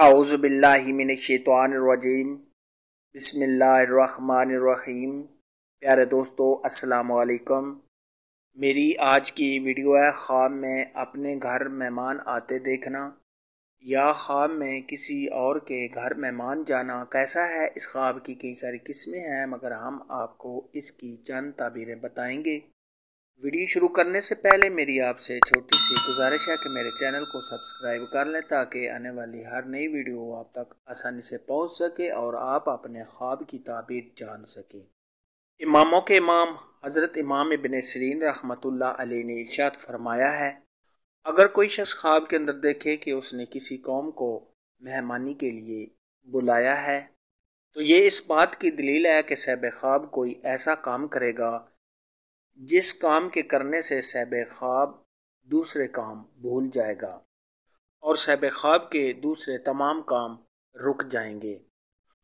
आउज़बिल्लिमिनशैतवानरजीम रहीम प्यारे दोस्तों अस्सलाम वालेकुम मेरी आज की वीडियो है ख्वाब में अपने घर मेहमान आते देखना या ख्वाब में किसी और के घर मेहमान जाना कैसा है इस ख्वाब की कई सारी किस्में हैं मगर हम आपको इसकी चंद ताबीरें बताएंगे वीडियो शुरू करने से पहले मेरी आपसे छोटी सी गुजारिश है कि मेरे चैनल को सब्सक्राइब कर लें ताकि आने वाली हर नई वीडियो आप तक आसानी से पहुंच सके और आप अपने ख्वाब की ताबीर जान सकें इमामों के इमाम हज़रत इमाम इबन सरीन रहमतुल्लाह अलैहि ने इर्शाद फरमाया है अगर कोई शख्स ख्वाब के अंदर देखे कि उसने किसी कौम को मेहमानी के लिए बुलाया है तो ये इस बात की दलील है कि सहब ख्वाब कोई ऐसा काम करेगा जिस काम के करने से सैब ख्वाब दूसरे काम भूल जाएगा और सैब ख्वाब के दूसरे तमाम काम रुक जाएंगे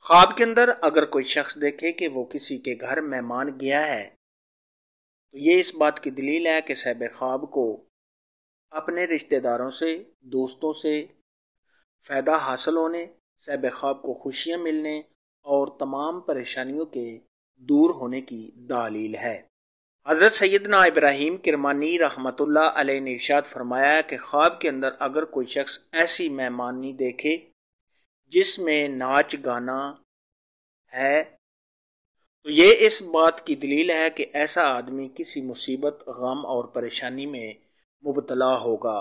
ख्वाब के अंदर अगर कोई शख्स देखे कि वो किसी के घर मेहमान गया है तो ये इस बात की दलील है कि सैब ख्वाब को अपने रिश्तेदारों से दोस्तों से फ़ायदा हासिल होने सैब ख्वाब को खुशियाँ मिलने और तमाम परेशानियों के दूर होने की दलील है हज़रत सैदना इब्राहिम किरमानी रहमतुल्ला अलैह ने इर्शाद फरमाया कि ख्वाब के अंदर अगर कोई शख्स ऐसी मेहमानी देखे जिसमें नाच गाना है तो ये इस बात की दलील है कि ऐसा आदमी किसी मुसीबत गम और परेशानी में मुबतला होगा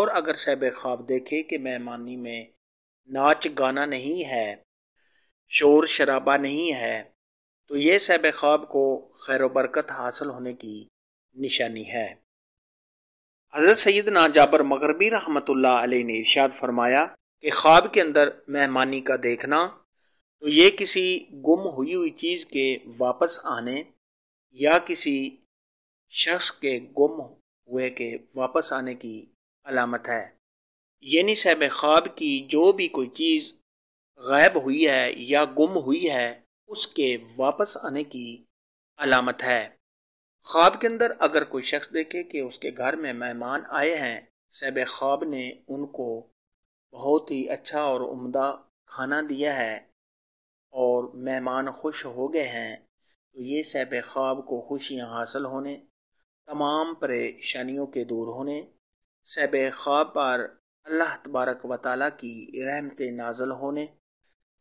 और अगर सैब ख्वाब देखे कि मेहमानी में नाच गाना नहीं है शोर शराबा नहीं है तो ये सैब ख्वाब को खैर बरकत हासिल होने की निशानी है हज़रत सैद ना जाबर मगरबी रहमत ने इर्शाद फरमाया कि ख्वाब के अंदर मेहमानी का देखना तो ये किसी गुम हुई हुई चीज़ के वापस आने या किसी शख्स के गुम हुए के वापस आने की अलामत है यानी सैब ख्वाब की जो भी कोई चीज़ गायब हुई है या गुम हुई है उसके वापस आने की अलामत है ख्वाब के अंदर अगर कोई शख्स देखे कि उसके घर में मेहमान आए हैं सैब ख्वाब ने उनको बहुत ही अच्छा और उम्दा खाना दिया है और मेहमान खुश हो गए हैं तो ये सैब ख्वाब को खुशियाँ हासिल होने तमाम परेशानियों के दूर होने सैब ख्वाब पर अल्लाह तबारक वताल की रहमत नाजल होने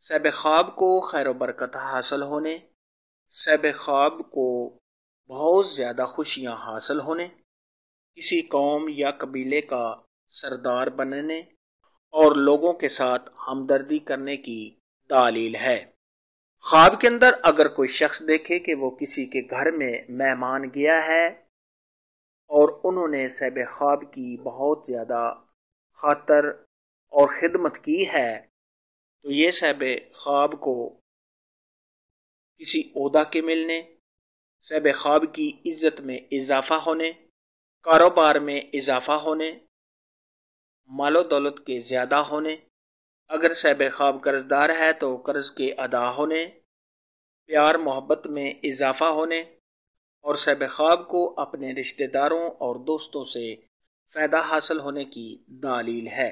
सैब ख्वाब को खैर बरकत हासिल होने सैब ख्वाब को बहुत ज़्यादा खुशियाँ हासिल होने किसी कौम या कबीले का सरदार बनने और लोगों के साथ हमदर्दी करने की तालील है ख्वाब के अंदर अगर कोई शख्स देखे कि वो किसी के घर में मेहमान गया है और उन्होंने सैब ख्वाब की बहुत ज़्यादा खातर और खिदमत की है तो ये सैब ख्वाब को किसी अहदा के मिलने सैब ख्वाब की इज्जत में इजाफा होने कारोबार में इजाफा होने मालो दौलत के ज़्यादा होने अगर सैब ख्वाब कर्जदार है तो कर्ज के अदा होने प्यार मोहब्बत में इजाफा होने और सैब ख्वाब को अपने रिश्तेदारों और दोस्तों से फ़ायदा हासिल होने की दालील है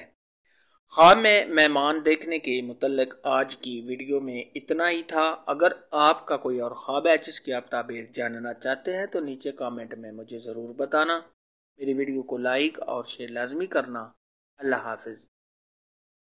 खाम हाँ, में मेहमान देखने के मतलब आज की वीडियो में इतना ही था अगर आपका कोई और ख्वाब है जिसकी आप ताबीर जानना चाहते हैं तो नीचे कमेंट में मुझे ज़रूर बताना मेरी वीडियो को लाइक और शेयर लाजमी करना अल्लाह हाफिज़